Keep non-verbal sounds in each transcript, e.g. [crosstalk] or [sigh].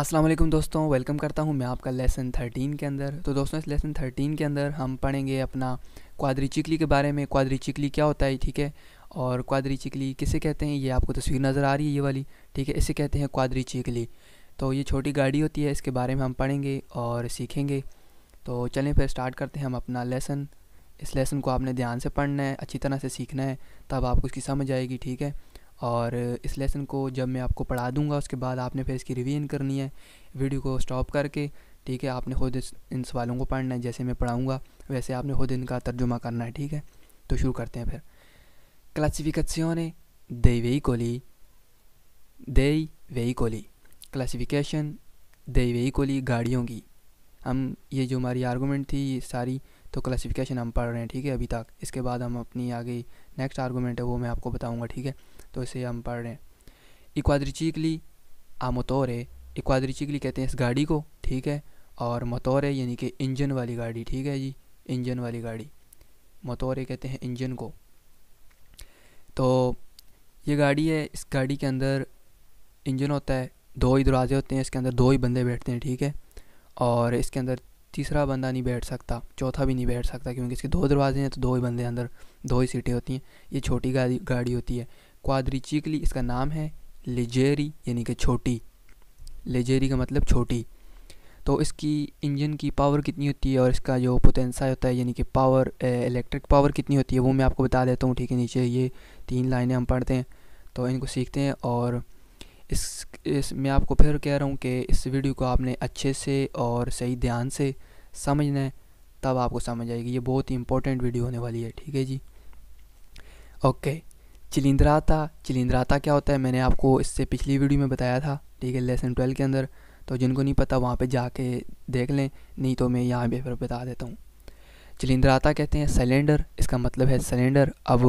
असलम दोस्तों वेलकम करता हूँ मैं आपका लेसन 13 के अंदर तो दोस्तों इस लेसन 13 के अंदर हम पढ़ेंगे अपना चिकली के बारे में चिकली क्या होता है ठीक है और चिकली किसे कहते हैं ये आपको तस्वीर नज़र आ रही है ये वाली ठीक है इसे कहते हैं चिकली तो ये छोटी गाड़ी होती है इसके बारे में हम पढ़ेंगे और सीखेंगे तो चलें फिर स्टार्ट करते हैं हम अपना लेसन इस लेसन को आपने ध्यान से पढ़ना है अच्छी तरह से सीखना है तब आपको इसकी समझ आएगी ठीक है और इस लेसन को जब मैं आपको पढ़ा दूंगा उसके बाद आपने फिर इसकी रिवीजन करनी है वीडियो को स्टॉप करके ठीक है आपने खुद इन सवालों को पढ़ना है जैसे मैं पढ़ाऊँगा वैसे आपने खुद इनका तर्जुमा करना है ठीक है तो शुरू करते हैं फिर क्लासिफिकेशन दे veicoli dei veicoli क्लासिफिकेशन दई कोली गाड़ियों की हम ये जो हमारी आर्गूमेंट थी ये सारी तो क्लासिफिकेशन हम पढ़ रहे हैं ठीक है अभी तक इसके बाद हम अपनी आगे नेक्स्ट आर्गूमेंट है वो मैं आपको बताऊंगा ठीक है तो इसे हम पढ़ रहे हैं इक्वाद्रिचिकली मतौर है इक्वाद्रिचिकली कहते हैं इस गाड़ी को ठीक है और मतौर है यानी कि इंजन वाली गाड़ी ठीक है जी इंजन वाली गाड़ी मतौर कहते हैं इंजन को तो ये गाड़ी है इस गाड़ी के अंदर इंजन होता है दो ही दरवाजे होते हैं इसके अंदर दो ही बंदे बैठते हैं ठीक है और इसके अंदर तीसरा बंदा नहीं बैठ सकता चौथा भी नहीं बैठ सकता क्योंकि इसके दो दरवाजे हैं तो दो ही बंदे अंदर दो ही सीटें होती हैं ये छोटी गाड़ी गाड़ी होती है क्वाड्रीचिकली इसका नाम है लेजेरी यानी कि छोटी लेजेरी का मतलब छोटी तो इसकी इंजन की पावर कितनी होती है और इसका जो पोटेंसा होता है यानी कि पावर इलेक्ट्रिक पावर कितनी होती है वो मैं आपको बता देता हूँ ठीक है नीचे ये तीन लाइनें हम पढ़ते हैं तो इनको सीखते हैं और इस इस मैं आपको फिर कह रहा हूँ कि इस वीडियो को आपने अच्छे से और सही ध्यान से समझना है तब आपको समझ आएगी ये बहुत ही इंपॉर्टेंट वीडियो होने वाली है ठीक है जी ओके चिलिंद्राता चिलिंद्राता क्या होता है मैंने आपको इससे पिछली वीडियो में बताया था ठीक है लेसन ट्वेल्व के अंदर तो जिनको नहीं पता वहाँ पे जाके देख लें नहीं तो मैं यहाँ पर बता देता हूँ चिलिंद्राता कहते हैं सिलेंडर इसका मतलब है सिलेंडर अब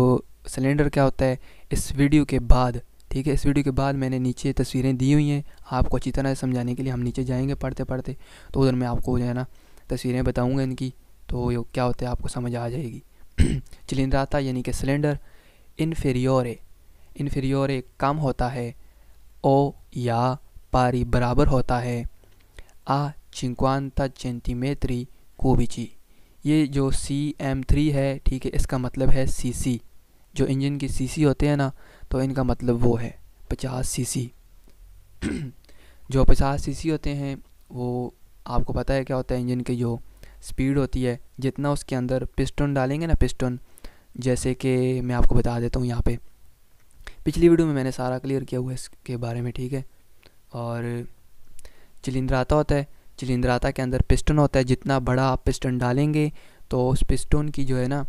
सिलेंडर क्या होता है इस वीडियो के बाद ठीक है इस वीडियो के बाद मैंने नीचे तस्वीरें दी हुई हैं आपको अच्छी तरह समझाने के लिए हम नीचे जाएंगे पढ़ते पढ़ते तो उधर मैं आपको जो है ना तस्वीरें बताऊँगा इनकी तो ये क्या होता है आपको समझ आ जाएगी [clears throat] चिलिंद्राता यानी कि सिलेंडर इन्फेरियोरे इन्फेरियोरे कम होता है ओ या पारी बराबर होता है आ चिंक्वानता को कोबिची ये जो सी एम थ्री है ठीक है इसका मतलब है सी सी जो इंजन की सी सी होते हैं ना तो इनका मतलब वो है पचास सी सी [clears throat] जो पचास सी सी होते हैं वो आपको पता है क्या होता है इंजन की जो स्पीड होती है जितना उसके अंदर पिस्टन डालेंगे ना पिस्टन जैसे कि मैं आपको बता देता हूँ यहाँ पे पिछली वीडियो में मैंने सारा क्लियर किया हुआ है इसके बारे में ठीक है और चिलिंद्राता होता है चिलिंद्राता के अंदर पिस्टन होता है जितना बड़ा आप पिस्टन डालेंगे तो उस पिस्टन की जो है ना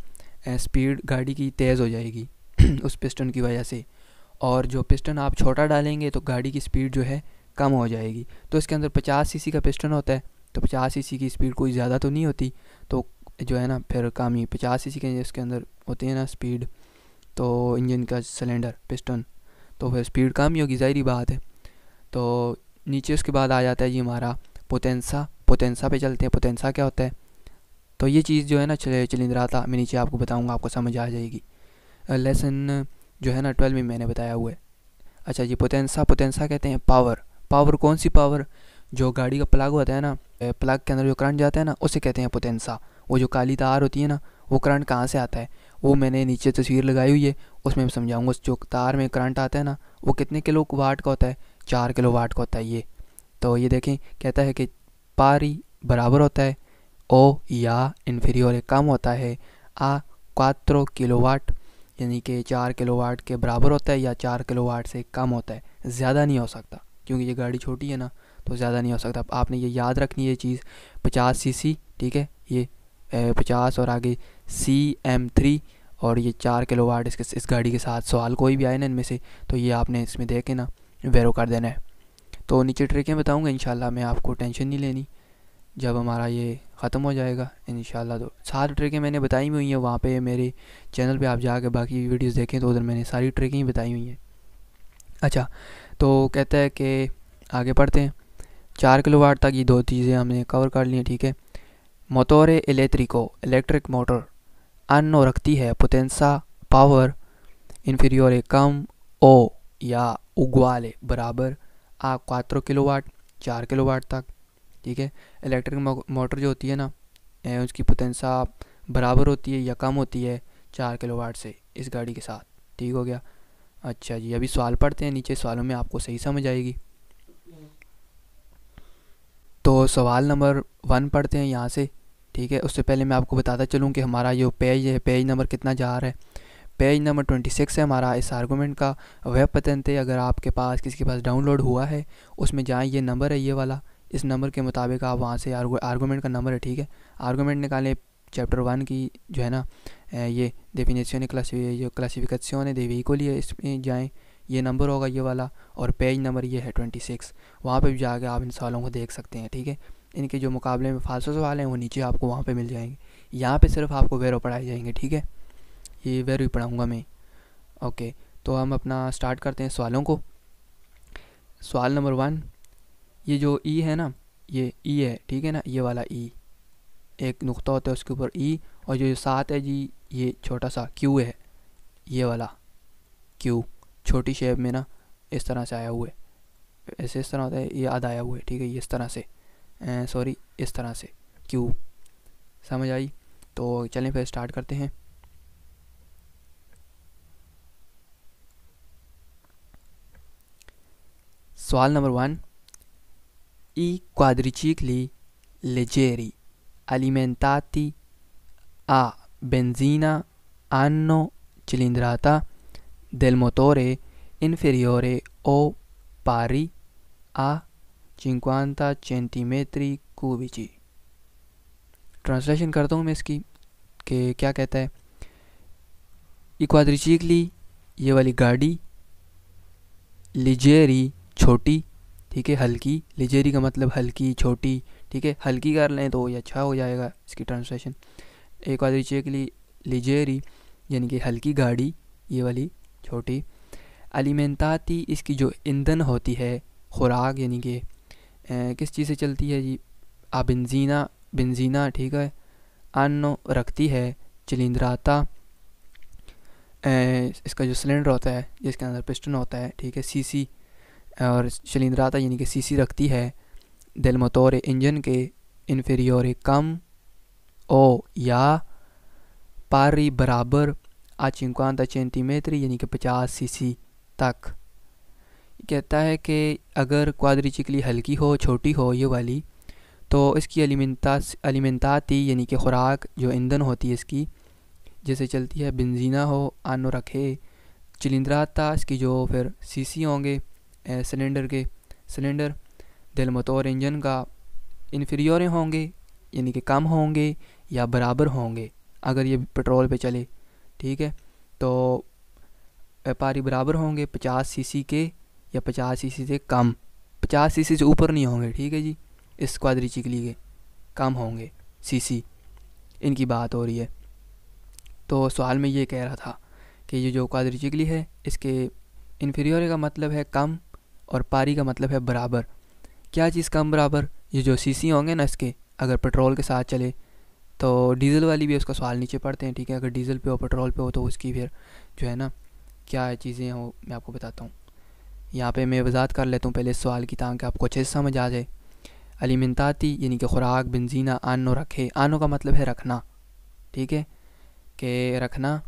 स्पीड गाड़ी की तेज़ हो जाएगी [clears throat] उस पिस्टन की वजह से और जो पिस्टन आप छोटा डालेंगे तो गाड़ी की स्पीड जो है कम हो जाएगी तो इसके अंदर पचास सी का पिस्टन होता है तो पचास सी की स्पीड कोई ज़्यादा तो नहीं होती तो जो है ना फिर कामी पचास सी के इसके अंदर होते हैं ना स्पीड तो इंजन का सिलेंडर पिस्टन तो फिर स्पीड कम ही होगी ज़ाहरी बात है तो नीचे उसके बाद आ जाता है जी हमारा पोतेंसा पोतेंसा पे चलते हैं पोतेंसा क्या होता है तो ये चीज़ जो है ना चले था मैं नीचे आपको बताऊँगा आपको समझ आ जाएगी लेसन जो है ना ट्वेल्व में मैंने बताया हुआ है अच्छा जी पोतेंसा पोतेंसा कहते हैं पावर पावर कौन सी पावर जो गाड़ी का प्लग होता है ना प्लग के अंदर जो करंट जाता है ना उसे कहते हैं पोतेंसा वो जो काली तार होती है ना वो करंट कहाँ से आता है वो मैंने नीचे तस्वीर लगाई हुई है उसमें मैं समझाऊंगा उस जो तार में करंट आता है ना वो कितने किलो वाट का होता है चार किलो वाट का होता है ये तो ये देखें कहता है कि पारी बराबर होता है ओ या इन्फीरियर कम होता है आ क्वात्रो किलो वाट यानी कि चार किलो वाट के बराबर होता है या चार किलो वाट से कम होता है ज़्यादा नहीं हो सकता क्योंकि ये गाड़ी छोटी है ना तो ज़्यादा नहीं हो सकता आपने ये याद रखनी है चीज़ पचास सीसी ठीक है ये पचास और आगे सी एम थ्री और ये चार किलो वाट इसके इस गाड़ी के साथ सवाल कोई भी आए ना इनमें से तो ये आपने इसमें देखे के ना वेरो कर देना है तो नीचे ट्रिकें बताऊँगा इन मैं आपको टेंशन नहीं लेनी जब हमारा ये ख़त्म हो जाएगा इन तो सात ट्रिकें मैंने बताई हुई हैं वहाँ पे मेरे चैनल पे आप जाके बाकी वीडियोस देखें तो उधर मैंने सारी ट्रिकें ही बताई हुई हैं अच्छा तो कहता है कि आगे पढ़ते हैं चार किलो वाट तक ये दो चीज़ें हमने कवर कर ली हैं ठीक है मोतोरे इलेक्ट्रिको इलेक्ट्रिक मोटर अन्नो रखती है पुतेंसा पावर इन्फीरियोरे कम ओ या उगवाले बराबर आ क्वात्रो किलो वाट चार किलो वाट तक ठीक है इलेक्ट्रिक मोटर जो होती है ना उसकी पुतेंसा बराबर होती है या कम होती है चार किलो वाट से इस गाड़ी के साथ ठीक हो गया अच्छा जी अभी सवाल पढ़ते हैं नीचे सवालों में आपको सही समझ आएगी तो सवाल नंबर वन पढ़ते हैं यहाँ से ठीक है उससे पहले मैं आपको बताता चलूँ कि हमारा जो पेज है पेज नंबर कितना जा रहा है पेज नंबर ट्वेंटी सिक्स है हमारा इस आर्गूमेंट का वेब पतन है अगर आपके पास किसी के पास डाउनलोड हुआ है उसमें जाएँ ये नंबर है ये वाला इस नंबर के मुताबिक आप वहाँ से आर्गूमेंट का नंबर है ठीक है आर्गूमेंट निकालें चैप्टर वन की जो है ना ये डेफिनेशन क्लासी क्लासीफिकेशन है देवी को लिए इसमें जाएँ ये नंबर होगा ये वाला और पेज नंबर ये है ट्वेंटी सिक्स वहाँ पर भी जाके आप इन सवालों को देख सकते हैं ठीक है इनके जो मुकाबले में फालसो सवाल हैं वो नीचे आपको वहाँ पे मिल जाएंगे यहाँ पे सिर्फ आपको वेरो पढ़ाए जाएंगे ठीक है ये वेरो ही पढ़ाऊँगा मैं ओके तो हम अपना स्टार्ट करते हैं सवालों को सवाल नंबर वन ये जो ई है ना ये ई है ठीक है ना ये वाला ई एक नुक्ता होता है उसके ऊपर ई और जो सात है जी ये छोटा सा क्यू है ये वाला क्यू छोटी शेप में ना इस तरह से आया हुआ है ऐसे इस तरह होता है ये आधा आया हुआ है ठीक है ये इस तरह से सॉरी इस तरह से क्यूब समझ आई तो चलें फिर स्टार्ट करते हैं सवाल नंबर वन ई क्वाद्रिचिकली लेजेरी अलीमेंताती आ बेंजीना आनो चिलिंद्राता दिल मोतोरे इन्फेरियोरे ओ पारी आ 50 सेंटीमीटरी कुबिची ट्रांसलेशन करता हूँ मैं इसकी कि क्या कहता है इक्वाद्रिचिकली ये वाली गाड़ी लिजेरी छोटी ठीक है हल्की लिजेरी का मतलब हल्की छोटी ठीक है हल्की कर लें तो ये अच्छा हो जाएगा इसकी ट्रांसलेशन एक क्वाद्रिचिकली लिजेरी यानी कि हल्की गाड़ी ये वाली छोटी अलीमेंताती इसकी जो ईंधन होती है खुराक यानी कि किस चीज़ से चलती है जी आ बेंजीना बेंजीना ठीक है अन रखती है चिलिंद्राता इसका जो सिलेंडर होता है जिसके अंदर पिस्टन होता है ठीक है सीसी और चिलिंद्राता यानी कि सीसी रखती है दिल मतौर इंजन के इन्फेरियोर कम ओ या पारी बराबर आचिंकान सेंटीमीटर यानी कि पचास सीसी तक कहता है कि अगर चिकली हल्की हो छोटी हो ये वाली तो इसकी अलिमेंता अलिमिनताती यानी कि खुराक जो ईंधन होती है इसकी जैसे चलती है बिनजीना हो आनो रखे चिलिंद्राता इसकी जो फिर सीसी होंगे सिलेंडर के सिलेंडर दिल मतौर इंजन का इन्फीरियर होंगे यानी कि कम होंगे या बराबर होंगे अगर ये पेट्रोल पे चले ठीक है तो व्यापारी बराबर होंगे 50 सीसी के या पचास सी से कम पचास सी से ऊपर नहीं होंगे ठीक है जी स्क्वादरी चिकली के कम होंगे सी इनकी बात हो रही है तो सवाल में ये कह रहा था कि ये जो क्वादरी चिकली है इसके इन्फीरियर का मतलब है कम और पारी का मतलब है बराबर क्या चीज़ कम बराबर ये जो सीसी होंगे ना इसके अगर पेट्रोल के साथ चले तो डीज़ल वाली भी उसका सवाल नीचे पड़ते हैं ठीक है अगर डीज़ल पे हो पेट्रोल पे हो तो उसकी फिर जो है ना क्या चीज़ें हो मैं आपको बताता हूँ यहाँ पे मैं वजात कर लेता हूँ पहले इस सवाल की ताकि आपको अच्छे से समझ आ जाए अलीमिनताती यानी कि खुराक बंजीना आनो रखे आनो का मतलब है रखना ठीक है कि रखना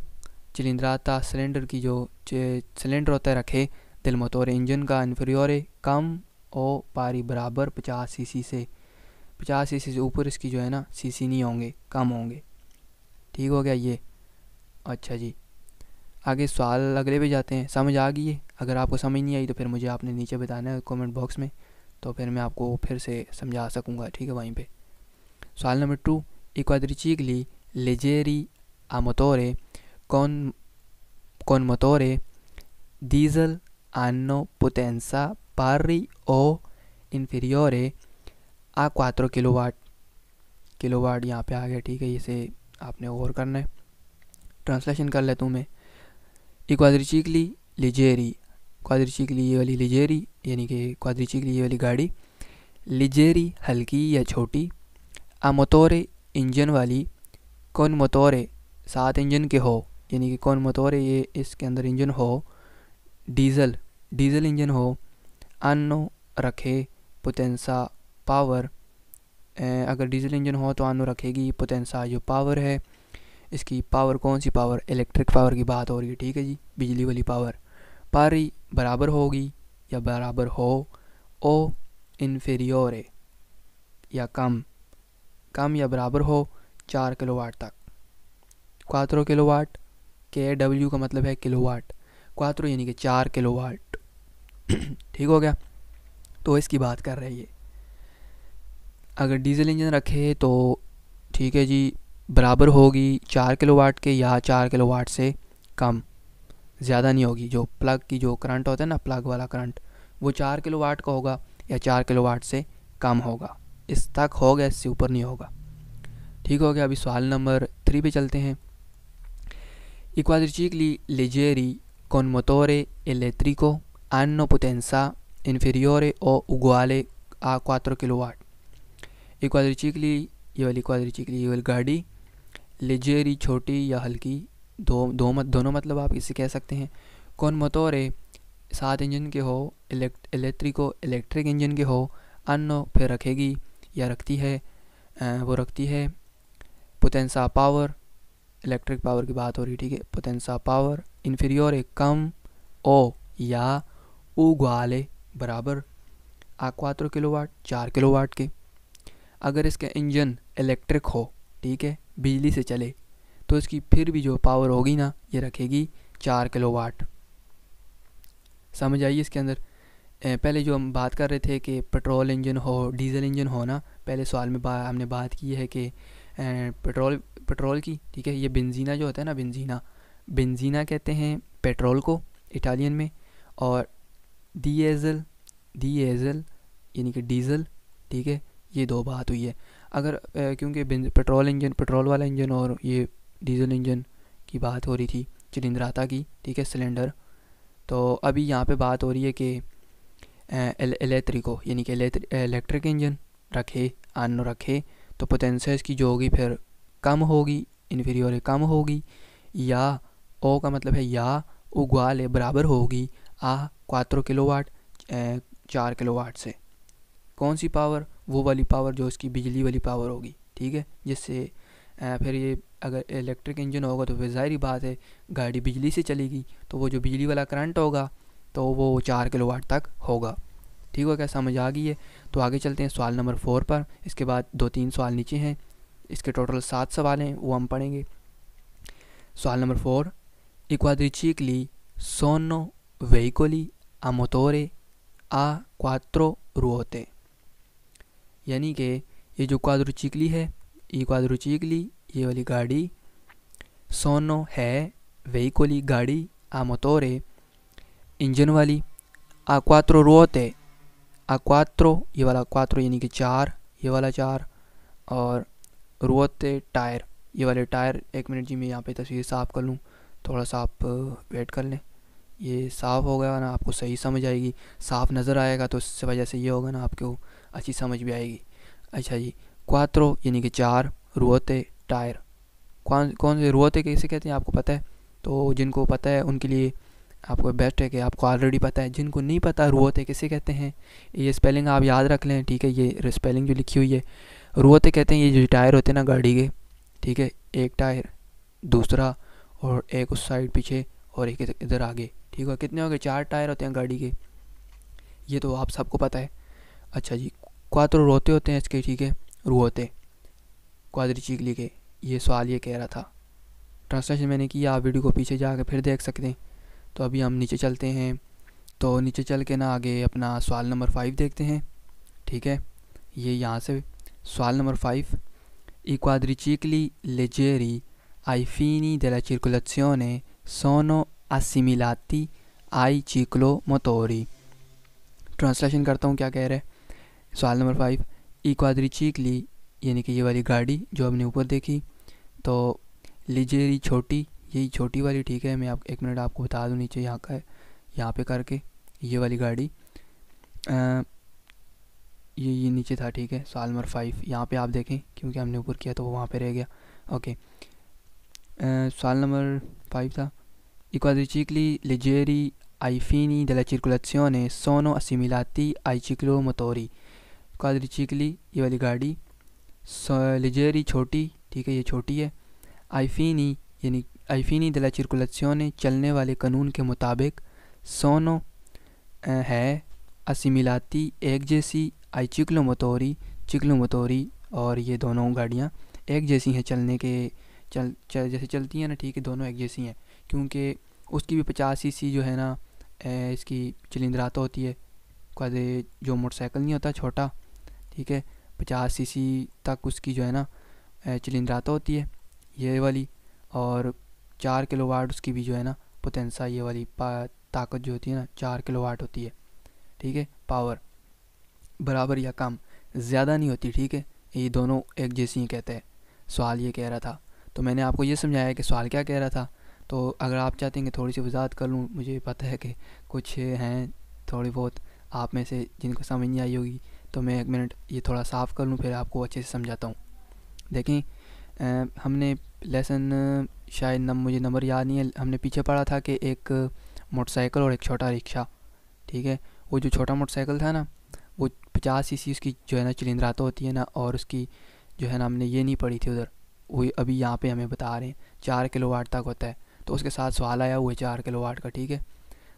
चिलिंद्राता सिलेंडर की जो सिलेंडर होता है रखे दिल मतौर इंजन का इन्फीरियर कम ओ पारी बराबर पचास सीसी से पचास सीसी से ऊपर इसकी जो है ना सीसी नहीं होंगे कम होंगे ठीक हो गया ये अच्छा जी आगे सवाल अगले पे जाते हैं समझ आ गई है अगर आपको समझ नहीं आई तो फिर मुझे आपने नीचे बताना है कमेंट बॉक्स में तो फिर मैं आपको फिर से समझा सकूँगा ठीक है वहीं पर सवाल नंबर टू इक्वाद्रिचीगली लेजेरी आमतौरे कौन कौन मतौरे डीजल आनो पोतेंसा पारी ओ इन्फीरियोरे आ क्वात्रो किलो वाट किलो वाट यहाँ पर आ गया ठीक है इसे आपने और करना है ट्रांसलेशन कर लेता हूँ मैं इक्वाद्रिचिकली लिजेरी क्वादरीची के लिए वाली लिजेरी यानी कि क्वादरीची के लिए वाली गाड़ी लिजेरी हल्की या छोटी अमोतोरे इंजन वाली कौन मोतोरे सात इंजन के हो यानी कि कौन मोतोरे ये इसके अंदर इंजन हो डीज़ल डीज़ल इंजन हो अनो रखे पुतेंसा पावर अगर डीज़ल इंजन हो तो आनो रखेगी पुतेंसा जो पावर है इसकी पावर कौन सी पावर इलेक्ट्रिक पावर की बात हो रही है ठीक है जी बिजली वाली पावर पारी बराबर होगी या बराबर हो ओ इन्फेरियोरे या कम कम या बराबर हो चार किलो वाट तक क्वात्रो किलो वाट के डब्ल्यू का मतलब है किलो वाट क्वात्रो यानी कि चार किलो वाट [clears throat] ठीक हो गया तो इसकी बात कर रहे हैं ये अगर डीजल इंजन रखे तो ठीक है जी बराबर होगी चार किलो वाट के या चार किलो वाट से कम ज़्यादा नहीं होगी जो प्लग की जो करंट होता है ना प्लग वाला करंट वो चार किलो वाट का होगा या चार किलो वाट से कम होगा इस तक होगा इससे ऊपर नहीं होगा ठीक हो गया अभी सवाल नंबर थ्री पे चलते हैं Equadricicli leggeri con motore elettrico अनो potenza inferiore o उगवाले आ क्वात्रो किलो वाट quadricicli ये वाली क्वाड्रिचिकली ये वाली गाड़ी लेजेरी छोटी या हल्की दो दो मत दोनों मतलब आप इसे कह सकते हैं कौन मोतोरे सात इंजन के हो इलेक्ट्रिको इलेक्ट्रिक इंजन के हो अन फिर रखेगी या रखती है वो रखती है पुतेंसा पावर इलेक्ट्रिक पावर की बात हो रही है ठीक है पुतेंसा पावर इन्फीरियोर कम ओ या उगाले बराबर आक्वात्रो किलो वाट चार किलो वाट के अगर इसके इंजन इलेक्ट्रिक हो ठीक है बिजली से चले तो इसकी फिर भी जो पावर होगी ना ये रखेगी चार किलो वाट समझ आइए इसके अंदर पहले जो हम बात कर रहे थे कि पेट्रोल इंजन हो डीजल इंजन हो ना पहले सवाल में बा, हमने बात की है कि पेट्रोल पेट्रोल की ठीक है ये बेंजीना जो होता है ना बेंजीना बेंजीना कहते हैं पेट्रोल को इटालियन में और डी एजल यानी कि डीजल ठीक है ये दो बात हुई है अगर क्योंकि पेट्रोल इंजन पेट्रोल वाला इंजन और ये डीजल इंजन की बात हो रही थी चिलिंद्राता की ठीक है सिलेंडर तो अभी यहाँ पे बात हो रही है कि इलेक्ट्रिको यानी कि इलेक्ट्रिक इंजन रखे आन रखे तो पोटेंशियल की जो होगी फिर कम होगी इन्फीरियर कम होगी या ओ का मतलब है या ले बराबर होगी आ क्वात्रो किलो वाट चार किलो वाट से कौन सी पावर वो वाली पावर जो इसकी बिजली वाली पावर होगी ठीक है जिससे फिर ये अगर इलेक्ट्रिक इंजन होगा तो फिर ज़ाहरी बात है गाड़ी बिजली से चलेगी तो वो जो बिजली वाला करंट होगा तो वो चार किलो वाट तक होगा ठीक हो क्या समझ आ गई है तो आगे चलते हैं सवाल नंबर फोर पर इसके बाद दो तीन सवाल नीचे हैं इसके टोटल सात सवाल हैं वो हम पढ़ेंगे सवाल नंबर four i quadricicli sono veicoli a motore a यानी कि ये जो क्वाद्रोचिकली है ई क्वाद्रोचिकली ये वाली गाड़ी सोनो है वहीकोली गाड़ी आ मोतोरे इंजन वाली a quattro ruote ये वाला क्वात्रो यानी कि चार ये वाला चार और रोते टायर ये वाले टायर एक मिनट जी मैं यहाँ पे तस्वीर साफ़ कर लूँ थोड़ा सा आप वेट कर लें ये साफ़ हो गया ना आपको सही समझ आएगी साफ़ नज़र आएगा तो इस वजह से ये होगा ना आपको अच्छी समझ भी आएगी अच्छा जी क्वात्रो यानी कि चार रोते टायर कौन कौन से रोते कैसे कहते हैं आपको पता है तो जिनको पता है उनके लिए आपको बेस्ट है कि आपको ऑलरेडी पता है जिनको नहीं पता रोते कैसे कहते हैं ये स्पेलिंग आप याद रख लें ठीक है ये स्पेलिंग जो लिखी हुई है रोते कहते हैं ये जो टायर होते हैं ना गाड़ी के ठीक है एक टायर दूसरा और एक उस साइड पीछे और एक इधर आगे ठीक है कितने हो गए चार टायर होते हैं गाड़ी के ये तो आप सबको पता है अच्छा जी क्वात्रो रोते होते हैं इसके ठीक है रोते क्वादरी चीख के ये सवाल ये कह रहा था ट्रांसलेशन मैंने किया आप वीडियो को पीछे जा कर फिर देख सकते हैं तो अभी हम नीचे चलते हैं तो नीचे चल के ना आगे अपना सवाल नंबर फाइव देखते हैं ठीक है ये यहाँ से सवाल नंबर फाइव इक्वाद्रिचिकली लेजेरी आईफीनी दिला दे ने सोनो sono आई चिकलो ciclo ट्रांसलेशन करता हूँ क्या कह रहे हैं सवाल नंबर फाइव इक्वाद्रिचिकली यानी कि ये वाली गाड़ी जो हमने ऊपर देखी तो लीजिए ये छोटी यही छोटी वाली ठीक है मैं आप एक मिनट आपको बता दूँ नीचे यहाँ का है यहाँ पे करके ये वाली गाड़ी आ, ये ये नीचे था ठीक है सालमर फाइव यहाँ पे आप देखें क्योंकि हमने ऊपर किया तो वो वहाँ पे रह गया ओके साल नंबर फाइव था इक्वाजिकली लिजेरी आईफीनी दला fini ने सोनो असीमिलाती आई चिकलो मतोरी क्वाड्रिचिकली ये वाली गाड़ी लेजेरी छोटी ठीक है ये छोटी है आइफीनी यानी आइफीनी दला चिरकुलसियों चलने वाले कानून के मुताबिक सोनो है असिमिलाती एक जैसी आई चिकलो मतोरी चिकलो मतोरी और ये दोनों गाड़ियाँ एक जैसी हैं चलने के चल, चल जैसे चलती हैं ना ठीक है दोनों एक जैसी हैं क्योंकि उसकी भी पचास सी जो है ना इसकी चिलिंदरात होती है कहते जो मोटरसाइकिल नहीं होता छोटा ठीक है पचास सी तक उसकी जो है ना चिलिंद्राता होती है ये वाली और चार किलो वाट उसकी भी जो है ना पोतेंसा ये वाली ताकत जो होती है ना चार किलो वाट होती है ठीक है पावर बराबर या कम ज़्यादा नहीं होती ठीक है ये दोनों एक जैसी ही कहते हैं सवाल ये कह रहा था तो मैंने आपको ये समझाया कि सवाल क्या कह रहा था तो अगर आप चाहते हैं कि थोड़ी सी वजात कर लूँ मुझे पता है कि कुछ हैं थोड़ी बहुत आप में से जिनको समझ नहीं आई होगी तो मैं एक मिनट ये थोड़ा साफ़ कर लूँ फिर आपको अच्छे से समझाता हूँ देखें आ, हमने लेसन शायद नम मुझे नंबर याद नहीं है हमने पीछे पढ़ा था कि एक मोटरसाइकिल और एक छोटा रिक्शा ठीक है वो जो छोटा मोटरसाइकिल था ना वो पचास सी उसकी जो है ना चिलिंद्राता होती है ना और उसकी जो है ना हमने ये नहीं पढ़ी थी उधर वो अभी यहाँ पे हमें बता रहे हैं चार किलो वाट तक होता है तो उसके साथ सवाल आया हुआ है चार किलो वाट का ठीक है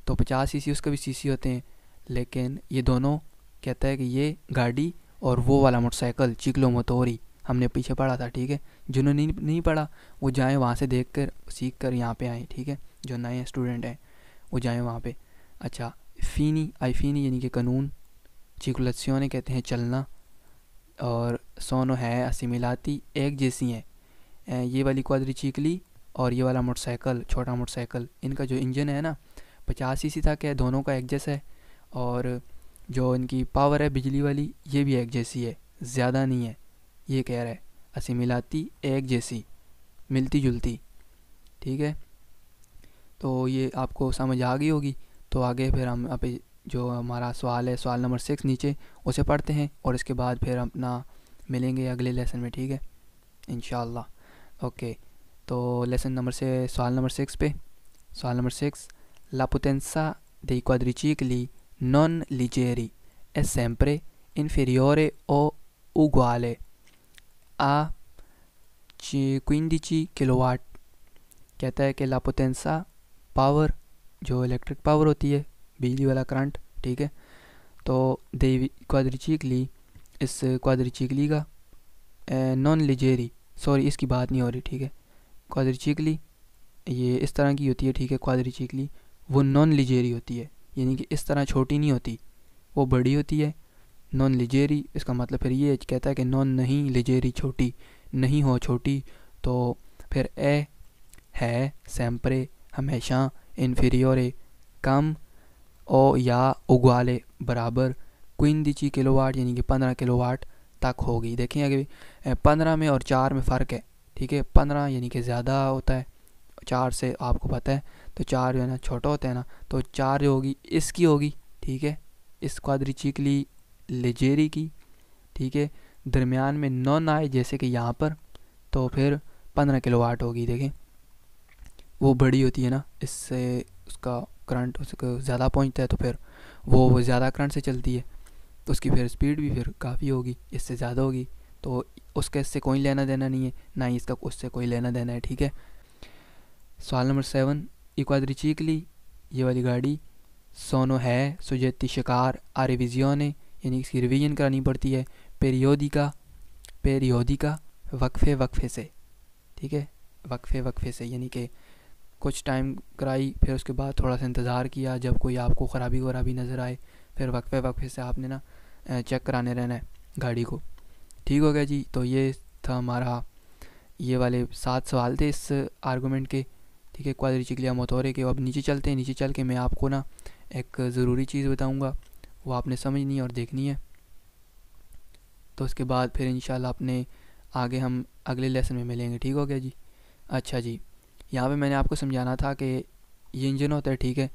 तो पचास सी उसका भी सी होते हैं लेकिन ये दोनों कहता है कि ये गाड़ी और वो वाला मोटरसाइकिल चिकलो मोतोरी हमने पीछे पढ़ा था ठीक है जिन्होंने नहीं, नहीं पढ़ा वो जाएँ वहाँ से देख कर सीख कर यहाँ पर आएँ ठीक है जो नए स्टूडेंट हैं वो जाएँ वहाँ पर अच्छा फ़ीनी आईफीनी यानी कि कानून चिकुलसियों कहते हैं चलना और सोनो है असिमिलाती एक जैसी हैं ये वाली क्वादरी चिकली और ये वाला मोटरसाइकिल छोटा मोटरसाइकिल इनका जो इंजन है ना पचास सी तक है दोनों का एक जैसा है और जो इनकी पावर है बिजली वाली ये भी एक जैसी है ज़्यादा नहीं है ये कह रहा है मिलाती एक जैसी मिलती जुलती ठीक है तो ये आपको समझ आ गई होगी तो आगे फिर हम आप जो हमारा सवाल है सवाल नंबर सिक्स नीचे उसे पढ़ते हैं और इसके बाद फिर अपना मिलेंगे अगले लेसन में ठीक है इन ओके तो लेसन नंबर से सवाल नंबर सिक्स पे सवाल नंबर सिक्स लापुतेंसा dei quadricicli नॉन लिजेरी è सैम्परे inferiore ओ उगवाले a 15 किलोवाट कहता है कि लापोतेंसा पावर जो इलेक्ट्रिक पावर होती है बिजली वाला करंट ठीक है तो देवी क्वाद्रिचिकली इस क्वाद्रिचिकली का नॉन लिजेरी सॉरी इसकी बात नहीं हो रही ठीक है क्वाद्रिचिकली ये इस तरह की होती है ठीक है क्वाद्रिचिकली वो नॉन लिजेरी होती है यानी कि इस तरह छोटी नहीं होती वो बड़ी होती है नॉन लिजेरी इसका मतलब फिर ये कहता है कि नॉन नहीं लिजेरी छोटी नहीं हो छोटी तो फिर ए है सैम्परे हमेशा इन्फीरियोरे कम ओ या उगवाले बराबर क्विंदिची किलो वाट यानी कि पंद्रह किलो वाट तक होगी देखें अगर पंद्रह में और चार में फ़र्क है ठीक है पंद्रह यानी कि ज़्यादा होता है चार से आपको पता है तो चार जो है ना छोटा होता है ना तो चार जो होगी इसकी होगी ठीक है इस क्वाद्री चिकली लेजेरी की ठीक है दरमियान में नॉन आए जैसे कि यहाँ पर तो फिर पंद्रह किलो वाट होगी देखें वो बड़ी होती है ना इससे उसका करंट उसको ज़्यादा पहुँचता है तो फिर वो वो ज़्यादा करंट से चलती है तो उसकी फिर स्पीड भी फिर काफ़ी होगी इससे ज़्यादा होगी तो उसका इससे कोई लेना देना नहीं है ना ही इसका उससे कोई लेना देना है ठीक है सवाल नंबर सेवन चीकली ये वाली गाड़ी सोनो है सुजेती शिकार आरिविजियो ने यानी इसकी रिवीजन करानी पड़ती है पेरियोदिका पेरियोदिका वक्फे वक्फे से ठीक है वक्फे वक्फे से यानी कि कुछ टाइम कराई फिर उसके बाद थोड़ा सा इंतज़ार किया जब कोई आपको ख़राबी वराबी नज़र आए फिर वक्फे वक्फे से आपने ना चेक कराने रहना है गाड़ी को ठीक हो गया जी तो ये था हमारा ये वाले सात सवाल थे इस आर्गूमेंट के ठीक है लिए मोतौरे के अब नीचे चलते हैं नीचे चल के मैं आपको ना एक ज़रूरी चीज़ बताऊँगा वो आपने समझनी और देखनी है तो उसके बाद फिर इन आपने आगे हम अगले लेसन में मिलेंगे ठीक हो गया जी अच्छा जी यहाँ पे मैंने आपको समझाना था कि ये इंजन होता है ठीक है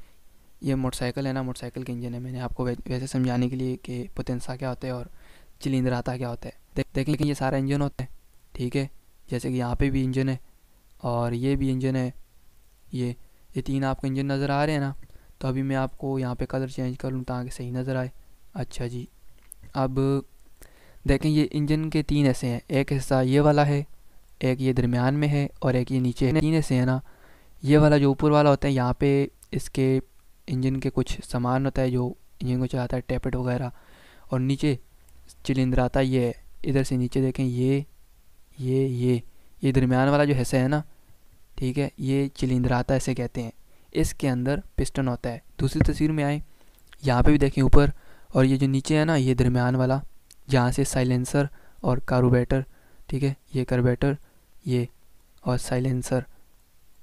ये मोटरसाइकिल है ना मोटरसाइकिल के इंजन है मैंने आपको वैसे समझाने के लिए कि पोतेंसा क्या होता है और चिलिंदर आता क्या होता है देख देख लेकिन ये सारा इंजन होता है ठीक है जैसे कि यहाँ पे भी इंजन है और ये भी इंजन है ये ये तीन आपको इंजन नज़र आ रहे हैं ना तो अभी मैं आपको यहाँ पे कलर चेंज कर लूँ ताकि सही नज़र आए अच्छा जी अब देखें ये इंजन के तीन ऐसे हैं एक हिस्सा ये वाला है एक ये दरमियान में है और एक ये नीचे है तीन ऐसे हैं ना ये वाला जो ऊपर वाला होता है यहाँ पे इसके इंजन के कुछ सामान होता है जो इंजन को चलाता है टैपेट वगैरह और नीचे चिलिंदर आता ये है इधर से नीचे देखें ये ये ये ये दरमियान वाला जो हिस्सा है ना ठीक है ये चिलिंदर आता ऐसे कहते हैं इसके अंदर पिस्टन होता है दूसरी तस्वीर में आए यहाँ पे भी देखें ऊपर और ये जो नीचे है ना ये दरमियान वाला यहाँ से साइलेंसर और कारोबेटर ठीक है ये कारोबेटर ये और साइलेंसर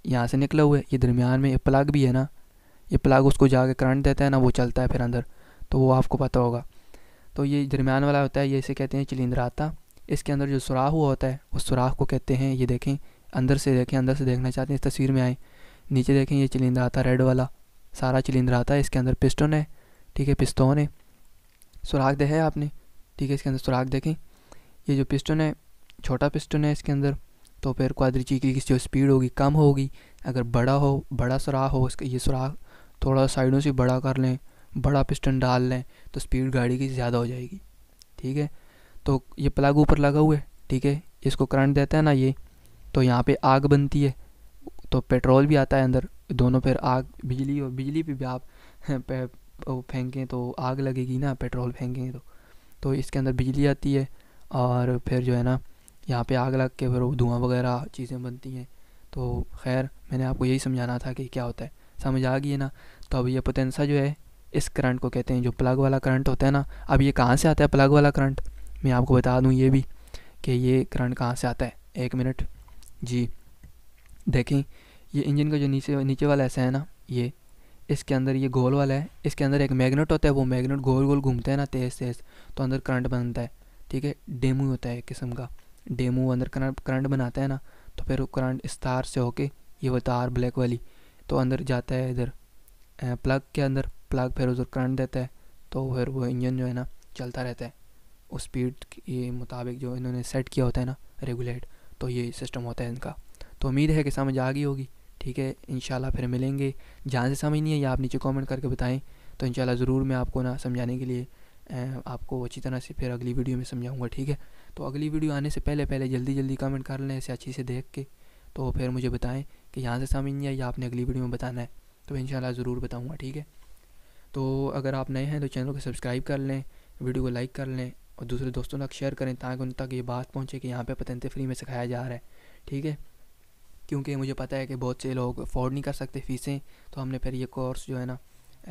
यहाँ से निकला हुआ है ये दरमियान में ये प्लग भी है ना ये प्लग उसको जाके करंट देता है ना वो चलता है फिर अंदर तो वो आपको पता होगा तो ये दरमियान वाला होता है ये इसे कहते हैं चिलिंद्राता इसके अंदर जो सुराख हुआ होता है उस सुराख को कहते हैं ये देखें अंदर से देखें अंदर से देखना चाहते हैं इस तस्वीर में आएँ नीचे देखें ये चिलिंदर आता है रेड वाला सारा चिलिंदर आता है इसके अंदर पिस्टन है ठीक है पिस्तौन है सुराख देखा है आपने ठीक है इसके अंदर सुराख देखें ये जो पिस्टन है छोटा पिस्टन है इसके अंदर तो फिर क्वादरीची की जो स्पीड होगी कम होगी अगर बड़ा हो बड़ा सुराख हो इसका ये सुराख थोड़ा साइडों से बड़ा कर लें बड़ा पिस्टन डाल लें तो स्पीड गाड़ी की ज़्यादा हो जाएगी ठीक है तो ये प्लग ऊपर लगा हुआ है ठीक है इसको करंट देता है ना ये तो यहाँ पे आग बनती है तो पेट्रोल भी आता है अंदर दोनों फिर आग बिजली और बिजली पे भी आप [laughs] फेंकें तो आग लगेगी ना पेट्रोल फेंकेंगे तो तो इसके अंदर बिजली आती है और फिर जो है ना यहाँ पे आग लग के फिर वो धुआं वगैरह चीज़ें बनती हैं तो खैर मैंने आपको यही समझाना था कि क्या होता है समझ आ गई है ना तो अब ये पोटेंसा जो है इस करंट को कहते हैं जो प्लग वाला करंट होता है ना अब ये कहाँ से आता है प्लग वाला करंट मैं आपको बता दूँ ये भी कि ये करंट कहाँ से आता है एक मिनट जी देखें ये इंजन का जो नीचे नीचे वाला ऐसा है ना ये इसके अंदर ये गोल वाला है इसके अंदर एक मैग्नेट होता है वो मैग्नेट गोल गोल घूमता है ना तेज़ तेज़ तो अंदर करंट बनता है ठीक है डेमू होता है एक किस्म का डेमू अंदर करंट करंट बनाता है ना तो फिर वो करंट इस तार से होके ये वो तार ब्लैक वाली तो अंदर जाता है इधर प्लग के अंदर प्लग फिर उधर करंट देता है तो फिर वो इंजन जो है ना चलता रहता है उस स्पीड के मुताबिक जो इन्होंने सेट किया होता है ना रेगुलेट तो ये सिस्टम होता है इनका तो उम्मीद है कि समझ आ गई होगी ठीक है इंशाल्लाह फिर मिलेंगे जहाँ से समझ नहीं है या आप नीचे कमेंट करके बताएं तो इन ज़रूर मैं आपको ना समझाने के लिए आपको अच्छी तरह से फिर अगली वीडियो में समझाऊंगा ठीक है तो अगली वीडियो आने से पहले पहले जल्दी जल्दी कमेंट कर लें ऐसे अच्छे से देख के तो फिर मुझे बताएँ कि यहाँ से समझ नहीं है या आपने अगली वीडियो में बताना है तो इन ज़रूर बताऊँगा ठीक है तो अगर आप नए हैं तो चैनल को सब्सक्राइब कर लें वीडियो को लाइक कर लें और दूसरे दोस्तों तक शेयर करें ताकि उन तक ये बात पहुँचे कि यहाँ पर पतंते फ्री में सिखाया जा रहा है ठीक है क्योंकि मुझे पता है कि बहुत से लोग अफोर्ड नहीं कर सकते फ़ीसें तो हमने फिर ये कोर्स जो है ना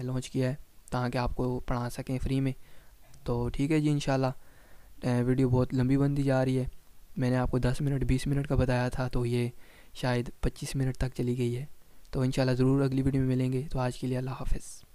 लॉन्च किया है ताकि आपको पढ़ा सकें फ्री में तो ठीक है जी इन वीडियो बहुत लंबी बनती जा रही है मैंने आपको 10 मिनट 20 मिनट का बताया था तो ये शायद 25 मिनट तक चली गई है तो इन ज़रूर अगली वीडियो में मिलेंगे तो आज के लिए अल्लाह हाफिज़